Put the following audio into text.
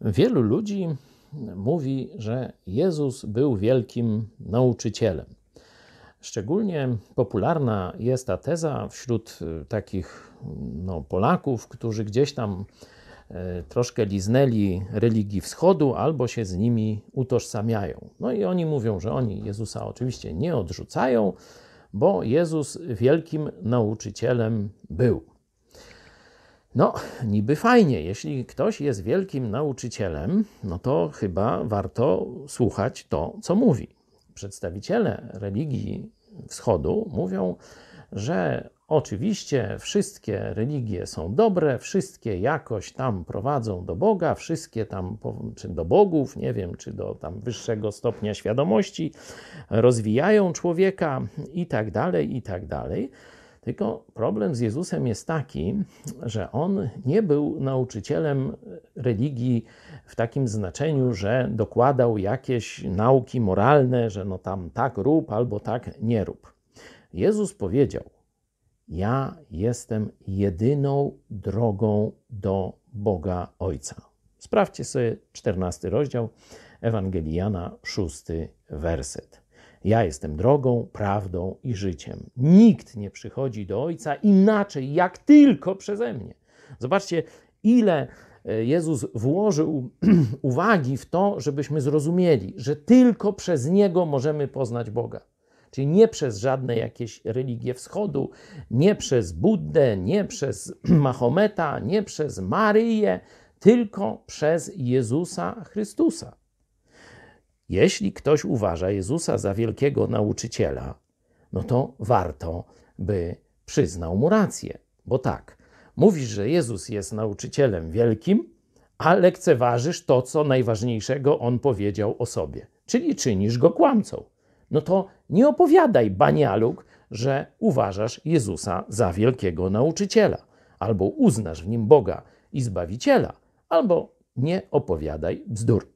Wielu ludzi mówi, że Jezus był wielkim nauczycielem. Szczególnie popularna jest ta teza wśród e, takich no, Polaków, którzy gdzieś tam e, troszkę liznęli religii wschodu albo się z nimi utożsamiają. No i oni mówią, że oni Jezusa oczywiście nie odrzucają, bo Jezus wielkim nauczycielem był. No, niby fajnie, jeśli ktoś jest wielkim nauczycielem, no to chyba warto słuchać to, co mówi. Przedstawiciele religii wschodu mówią, że oczywiście wszystkie religie są dobre, wszystkie jakoś tam prowadzą do Boga, wszystkie tam, czy do bogów, nie wiem, czy do tam wyższego stopnia świadomości, rozwijają człowieka i tak dalej, i tak dalej. Tylko problem z Jezusem jest taki, że on nie był nauczycielem religii w takim znaczeniu, że dokładał jakieś nauki moralne, że no tam tak rób albo tak nie rób. Jezus powiedział: Ja jestem jedyną drogą do Boga Ojca. Sprawdźcie sobie 14 rozdział ewangelijana, 6 werset. Ja jestem drogą, prawdą i życiem. Nikt nie przychodzi do Ojca inaczej, jak tylko przeze mnie. Zobaczcie, ile e, Jezus włożył uwagi w to, żebyśmy zrozumieli, że tylko przez Niego możemy poznać Boga. Czyli nie przez żadne jakieś religie wschodu, nie przez Buddę, nie przez Mahometa, nie przez Maryję, tylko przez Jezusa Chrystusa. Jeśli ktoś uważa Jezusa za wielkiego nauczyciela, no to warto, by przyznał mu rację. Bo tak, mówisz, że Jezus jest nauczycielem wielkim, a lekceważysz to, co najważniejszego on powiedział o sobie, czyli czynisz go kłamcą. No to nie opowiadaj banialuk, że uważasz Jezusa za wielkiego nauczyciela, albo uznasz w nim Boga i Zbawiciela, albo nie opowiadaj bzdur.